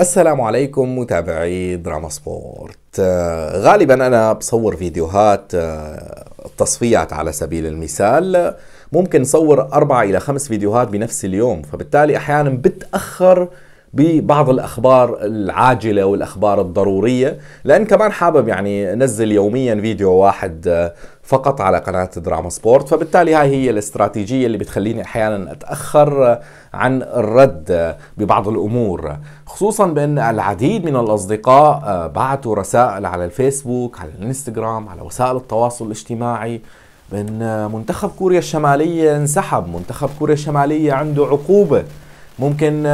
السلام عليكم متابعي دراما سبورت آه، غالبا انا بصور فيديوهات التصفيات آه، على سبيل المثال ممكن صور اربع الى خمس فيديوهات بنفس اليوم فبالتالي احيانا بتاخر ببعض الاخبار العاجله والاخبار الضروريه لان كمان حابب يعني نزل يوميا فيديو واحد آه، فقط على قناه دراما سبورت فبالتالي هاي هي الاستراتيجيه اللي بتخليني احيانا اتاخر آه، عن الرد آه، ببعض الامور خصوصا بان العديد من الاصدقاء بعثوا رسائل على الفيسبوك على الانستغرام على وسائل التواصل الاجتماعي بان منتخب كوريا الشماليه انسحب منتخب كوريا الشماليه عنده عقوبه ممكن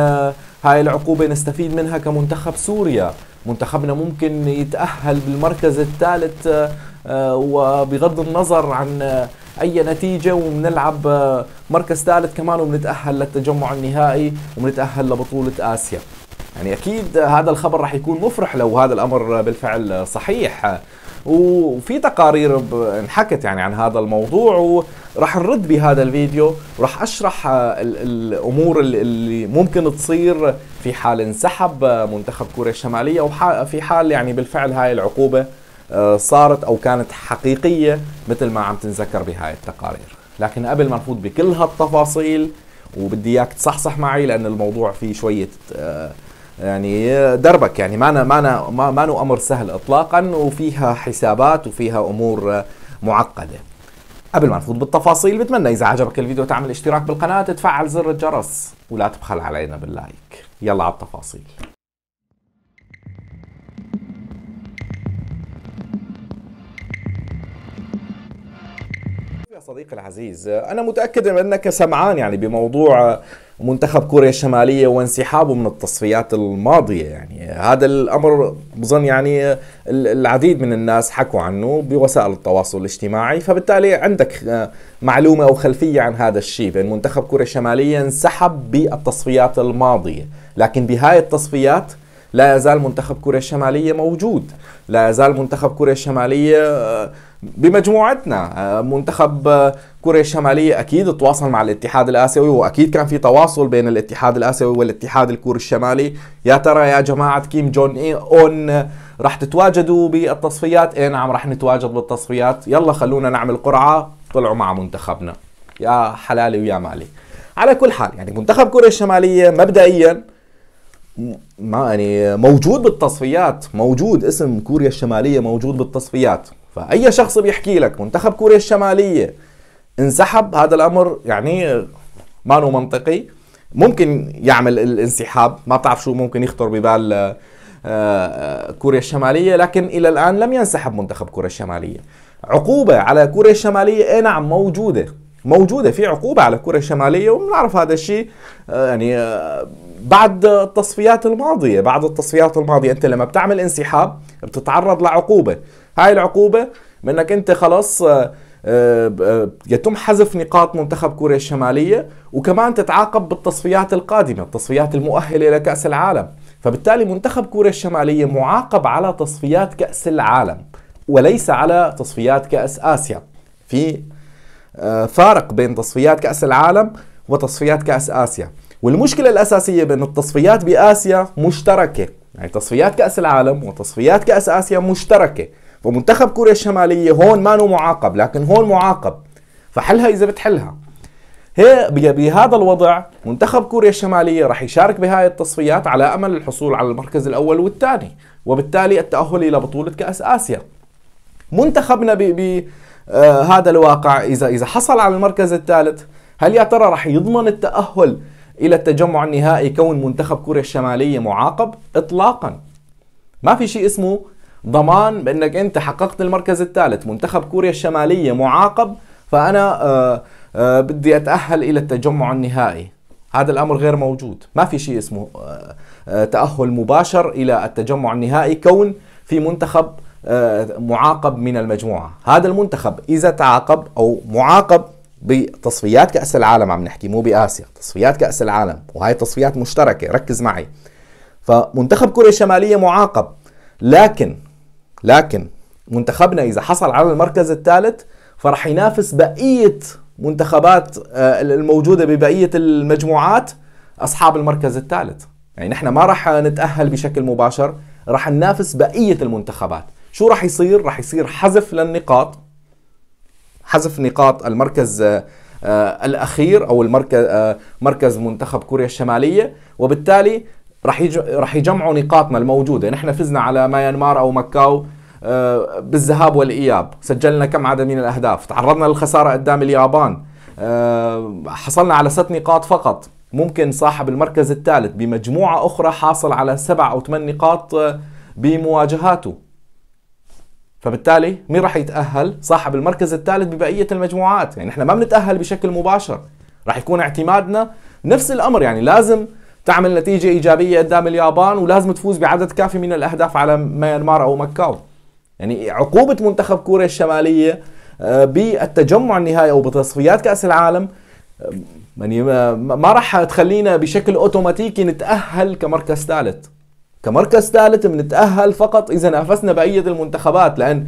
هاي العقوبة نستفيد منها كمنتخب سوريا منتخبنا ممكن يتأهل بالمركز الثالث آه، آه، وبغض النظر عن آه، اي نتيجه وبنلعب مركز ثالث كمان وبنتاهل للتجمع النهائي وبنتاهل لبطوله اسيا يعني اكيد هذا الخبر راح يكون مفرح لو هذا الامر بالفعل صحيح وفي تقارير انحكت يعني عن هذا الموضوع وراح نرد بهذا الفيديو وراح اشرح آه، الامور اللي ممكن تصير في حال انسحب آه، منتخب كوريا الشماليه وفي حال يعني بالفعل هاي العقوبه آه، صارت او كانت حقيقيه مثل ما عم تنذكر بهاي التقارير لكن قبل ما نفوت بكل هالتفاصيل وبدي اياك تصحصح معي لان الموضوع فيه شويه يعني دربك يعني معنا معنا ما نو امر سهل اطلاقا وفيها حسابات وفيها امور معقده قبل ما نفوت بالتفاصيل بتمنى اذا عجبك الفيديو تعمل اشتراك بالقناه تفعل زر الجرس ولا تبخل علينا باللايك يلا على التفاصيل يا صديقي العزيز انا متاكد انك سمعان يعني بموضوع منتخب كوريا الشماليه وانسحابه من التصفيات الماضيه يعني هذا الامر بظن يعني العديد من الناس حكوا عنه بوسائل التواصل الاجتماعي فبالتالي عندك آه، معلومه او خلفيه عن هذا الشيء بان منتخب كوريا الشماليه انسحب بالتصفيات الماضيه لكن بهاي التصفيات لا يزال منتخب كوريا الشمالية موجود لا يزال منتخب كوريا الشمالية آه، بمجموعتنا آه، منتخب آه، كوريا الشمالية أكيد تواصل مع الاتحاد الآسيوي وأكيد كان في تواصل بين الاتحاد الآسيوي والاتحاد الكوري الشمالي يا ترى يا جماعة كيم جون إي أون راح تتواجدوا بالتصفيات إيه نعم راح نتواجد بالتصفيات يلا خلونا نعمل قرعة طلعوا مع منتخبنا يا حلالي ويا مالي على كل حال يعني منتخب كوريا الشمالية مبدئيا ما يعني موجود بالتصفيات موجود اسم كوريا الشمالية موجود بالتصفيات فأي شخص بيحكي لك منتخب كوريا الشمالية انسحب هذا الأمر يعني ما هو منطقي ممكن يعمل الانسحاب ما بتعرف شو ممكن يخطر ببال آه، آه، كوريا الشمالية لكن إلى الآن لم ينسحب منتخب كوريا الشمالية عقوبة على كوريا الشمالية إيه نعم موجودة موجودة في عقوبة على كوريا الشمالية وبنعرف هذا الشيء آه، يعني آه، بعد التصفيات الماضية بعد التصفيات الماضية أنت لما بتعمل انسحاب بتتعرض لعقوبة هاي العقوبة منك أنت خلاص آه، يتم حذف نقاط منتخب كوريا الشمالية وكمان تتعاقب بالتصفيات القادمة التصفيات المؤهلة لكأس العالم فبالتالي منتخب كوريا الشمالية معاقب على تصفيات كأس العالم وليس على تصفيات كأس آسيا في آه، فارق بين تصفيات كأس العالم وتصفيات كأس آسيا والمشكلة الأساسية بين التصفيات بآسيا مشتركة يعني تصفيات كأس العالم وتصفيات كأس آسيا مشتركة فمنتخب كوريا الشمالية هون ما معاقب لكن هون معاقب فحلها إذا بتحلها هي بهذا الوضع منتخب كوريا الشمالية رح يشارك بهاي التصفيات على أمل الحصول على المركز الأول والثاني وبالتالي التأهل إلى بطولة كأس آسيا منتخبنا ب... ب... آه هذا الواقع إذا إذا حصل على المركز الثالث هل يا ترى راح يضمن التأهل إلى التجمع النهائي كون منتخب كوريا الشمالية معاقب؟ إطلاقا ما في شيء اسمه ضمان بأنك أنت حققت المركز الثالث منتخب كوريا الشمالية معاقب فأنا آه آه بدي أتأهل إلى التجمع النهائي هذا الامر غير موجود ما في شيء اسمه آه، آه، تاهل مباشر الى التجمع النهائي كون في منتخب آه، معاقب من المجموعة هذا المنتخب إذا تعاقب أو معاقب بتصفيات كأس العالم عم نحكي مو بآسيا تصفيات كأس العالم وهي تصفيات مشتركة ركز معي فمنتخب كوريا الشمالية معاقب لكن لكن منتخبنا إذا حصل على المركز الثالث فرح ينافس بقية منتخبات آه، الموجودة ببقية المجموعات أصحاب المركز الثالث يعني نحن ما راح نتأهل بشكل مباشر راح ننافس بقية المنتخبات شو راح يصير؟ راح يصير حذف للنقاط حذف نقاط المركز آه، آه، الاخير او المركز آه، مركز منتخب كوريا الشماليه وبالتالي راح راح يجمعوا نقاطنا الموجوده نحن فزنا على ميانمار او مكاو بالذهاب والاياب سجلنا كم عدد من الاهداف تعرضنا للخساره قدام اليابان حصلنا على ست نقاط فقط ممكن صاحب المركز الثالث بمجموعه اخرى حاصل على سبع او ثمان نقاط بمواجهاته فبالتالي مين راح يتاهل صاحب المركز الثالث ببقيه المجموعات يعني احنا ما بنتاهل بشكل مباشر راح يكون اعتمادنا نفس الامر يعني لازم تعمل نتيجه ايجابيه قدام اليابان ولازم تفوز بعدد كافي من الاهداف على ميانمار او مكاو يعني عقوبه منتخب كوريا الشماليه آه، بالتجمع النهائي او بتصفيات كاس العالم آه، يعني ما راح تخلينا بشكل اوتوماتيكي نتاهل كمركز ثالث كمركز ثالث بنتأهل فقط إذا نافسنا بقية المنتخبات لأن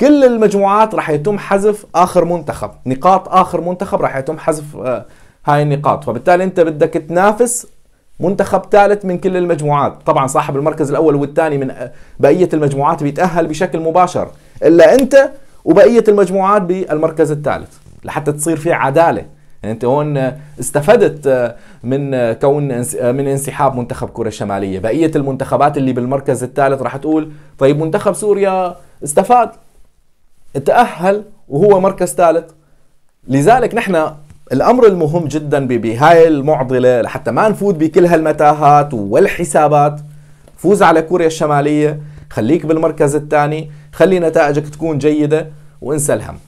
كل المجموعات راح يتم حذف آخر منتخب نقاط آخر منتخب راح يتم حذف آه، هاي النقاط فبالتالي أنت بدك تنافس منتخب ثالث من كل المجموعات طبعا صاحب المركز الأول والثاني من آه، بقية المجموعات بيتأهل بشكل مباشر إلا أنت وبقية المجموعات بالمركز الثالث لحتى تصير في عدالة يعني انت هون استفدت من كون من انسحاب منتخب كوريا الشماليه بقيه المنتخبات اللي بالمركز الثالث راح تقول طيب منتخب سوريا استفاد تاهل وهو مركز ثالث لذلك نحن الامر المهم جدا بهاي المعضله لحتى ما نفوت بكل هالمتاهات والحسابات فوز على كوريا الشماليه خليك بالمركز الثاني خلي نتائجك تكون جيده وانسى الهم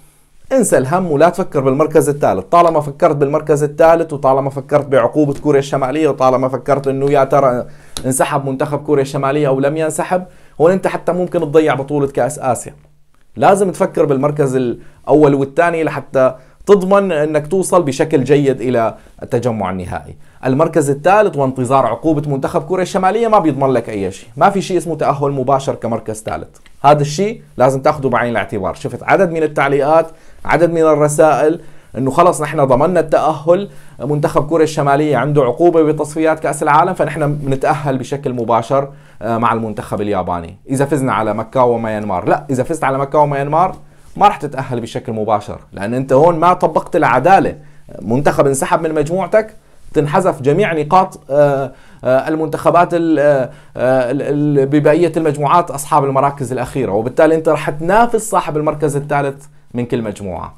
انسى الهم ولا تفكر بالمركز الثالث طالما فكرت بالمركز الثالث وطالما فكرت بعقوبة كوريا الشمالية وطالما فكرت انه يا ترى انسحب منتخب كوريا الشمالية او لم ينسحب هون انت حتى ممكن تضيع بطولة كأس آسيا لازم تفكر بالمركز الأول والثاني لحتى تضمن انك توصل بشكل جيد الى التجمع النهائي المركز الثالث وانتظار عقوبة منتخب كوريا الشمالية ما بيضمن لك اي شيء ما في شيء اسمه تأهل مباشر كمركز ثالث هذا الشيء لازم تاخده بعين الاعتبار شفت عدد من التعليقات عدد من الرسائل انه خلص نحن ضمننا التاهل منتخب كوريا الشماليه عنده عقوبه بتصفيات كاس العالم فنحن بنتاهل بشكل مباشر آه، مع المنتخب الياباني اذا فزنا على مكاو وميانمار لا اذا فزت على مكاو وميانمار ما راح تتاهل بشكل مباشر لان انت هون ما طبقت العداله منتخب انسحب من مجموعتك تنحذف جميع نقاط آه، آه، المنتخبات ببقيه المجموعات اصحاب المراكز الاخيره وبالتالي انت رح تنافس صاحب المركز الثالث من كل مجموعه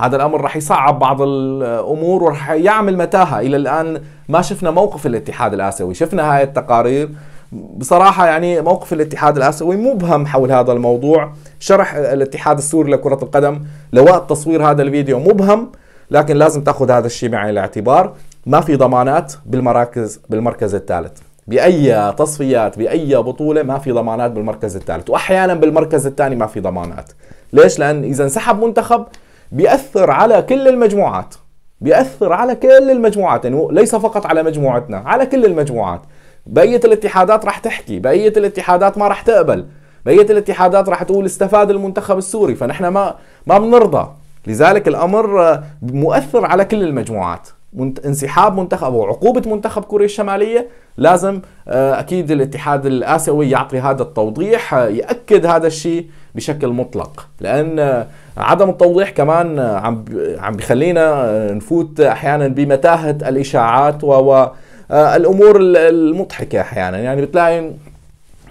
هذا الامر رح يصعب بعض الامور ورح يعمل متاهه الى الان ما شفنا موقف الاتحاد الاسيوي شفنا هاي التقارير بصراحه يعني موقف الاتحاد الاسيوي مبهم حول هذا الموضوع شرح الاتحاد السوري لكره القدم لوقت تصوير هذا الفيديو مبهم لكن لازم تاخذ هذا الشيء بعين الاعتبار ما في ضمانات بالمراكز بالمركز الثالث باي تصفيات باي بطوله ما في ضمانات بالمركز الثالث واحيانا بالمركز الثاني ما في ضمانات ليش؟ لأن إذا انسحب منتخب بيأثر على كل المجموعات بيأثر على كل المجموعات يعني ليس فقط على مجموعتنا على كل المجموعات بقية الاتحادات راح تحكي بقية الاتحادات ما راح تقبل بقية الاتحادات راح تقول استفاد المنتخب السوري فنحن ما ما بنرضى لذلك الأمر مؤثر على كل المجموعات انسحاب منتخب او عقوبه منتخب كوريا الشماليه لازم آه، اكيد الاتحاد الاسيوي يعطي هذا التوضيح آه، ياكد هذا الشيء بشكل مطلق لان آه، عدم التوضيح كمان عم عم بخلينا نفوت احيانا بمتاهه الاشاعات والامور المضحكه احيانا يعني بتلاقي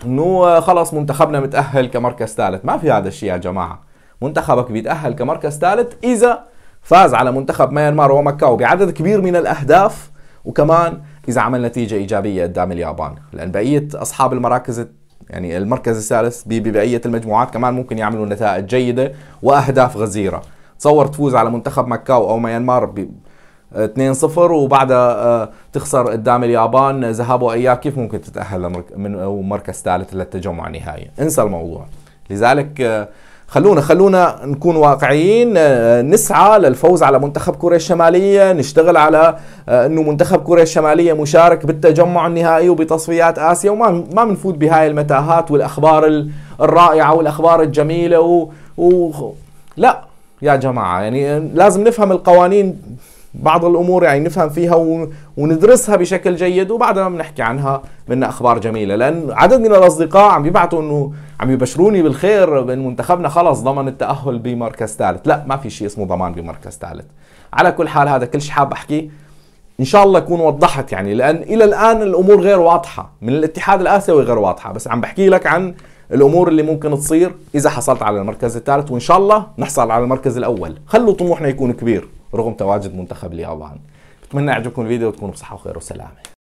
انه خلص منتخبنا متاهل كمركز ثالث ما في هذا الشيء يا جماعه منتخبك بيتاهل كمركز ثالث اذا فاز على منتخب ميانمار ومكاو بعدد كبير من الأهداف وكمان إذا عمل نتيجة إيجابية قدام اليابان لأن بقية أصحاب المراكز يعني المركز الثالث ببقية المجموعات كمان ممكن يعملوا نتائج جيدة وأهداف غزيرة تصور تفوز على منتخب مكاو أو ميانمار ب 2-0 وبعدها آه، تخسر قدام اليابان ذهاب واياب كيف ممكن تتاهل من مركز ثالث للتجمع النهائي انسى الموضوع لذلك آه، خلونا خلونا نكون واقعيين آه، نسعى للفوز على منتخب كوريا الشمالية نشتغل على آه، انه منتخب كوريا الشمالية مشارك بالتجمع النهائي وبتصفيات آسيا وما ما بنفوت بهاي المتاهات والأخبار الرائعة والأخبار الجميلة و... و... لا يا جماعة يعني آه، لازم نفهم القوانين بعض الامور يعني نفهم فيها وندرسها بشكل جيد وبعدها بنحكي عنها من اخبار جميله لان عدد من الاصدقاء عم بيبعتوا انه عم يبشروني بالخير من منتخبنا خلص ضمن التاهل بمركز ثالث لا ما في شيء اسمه ضمان بمركز ثالث على كل حال هذا كل شيء حاب احكيه ان شاء الله اكون وضحت يعني لان الى الان الامور غير واضحه من الاتحاد الاسيوي غير واضحه بس عم بحكي لك عن الامور اللي ممكن تصير اذا حصلت على المركز الثالث وان شاء الله نحصل على المركز الاول خلوا طموحنا يكون كبير رغم تواجد منتخب اليابان بتمنى يعجبكم الفيديو وتكونوا بصحه وخير وسلامه